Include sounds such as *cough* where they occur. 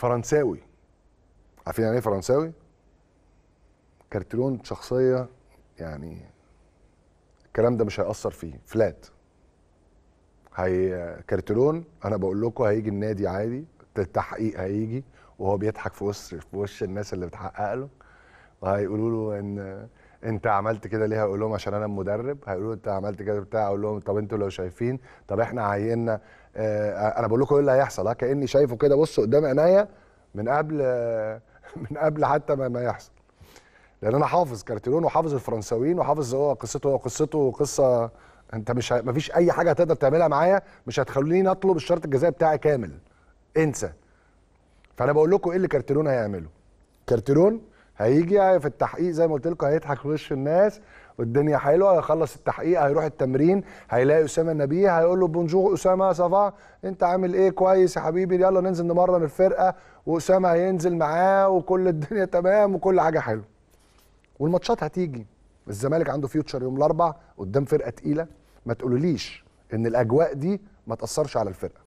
فرنساوي عارفين يعني ايه فرنساوي كارتيرون شخصيه يعني الكلام ده مش هيأثر فيه فلات هي كارتيرون انا بقول لكم هيجي النادي عادي التحقيق هيجي وهو بيضحك في وش في وش الناس اللي بتحقق له وهيقولوا له ان انت عملت كده ليه هقول لهم عشان انا المدرب هيقولوا انت عملت كده بتاع اقول لهم طب انتوا لو شايفين طب احنا عينا اه انا بقول لكم ايه اللي هيحصل اه كاني شايفه كده بص قدام عينيا من قبل اه *laughs* من قبل حتى ما, ما يحصل لان انا حافظ كارتيرون وحافظ الفرنساويين وحافظ هو قصته هو قصته قصه انت مش ما مفيش اي حاجه هتقدر تعملها معايا مش هتخليني اطلب الشرط الجزائي بتاعي كامل انسى فانا بقول لكم ايه اللي كارتيرون هيعمله كارتيرون هيجي يعني في التحقيق زي ما قلت لكم هيضحك في وش الناس والدنيا حلوه هيخلص التحقيق هيروح التمرين هيلاقي اسامه النبيه هيقول له بونجور اسامه صفا انت عامل ايه كويس يا حبيبي يلا ننزل نمرن الفرقه واسامه هينزل معاه وكل الدنيا *laughs* تمام وكل حاجه حلوه والماتشات هتيجي الزمالك عنده فيوتشر يوم الاربع قدام فرقه تقيله ما تقولوليش ان الاجواء دي ما تاثرش على الفرقه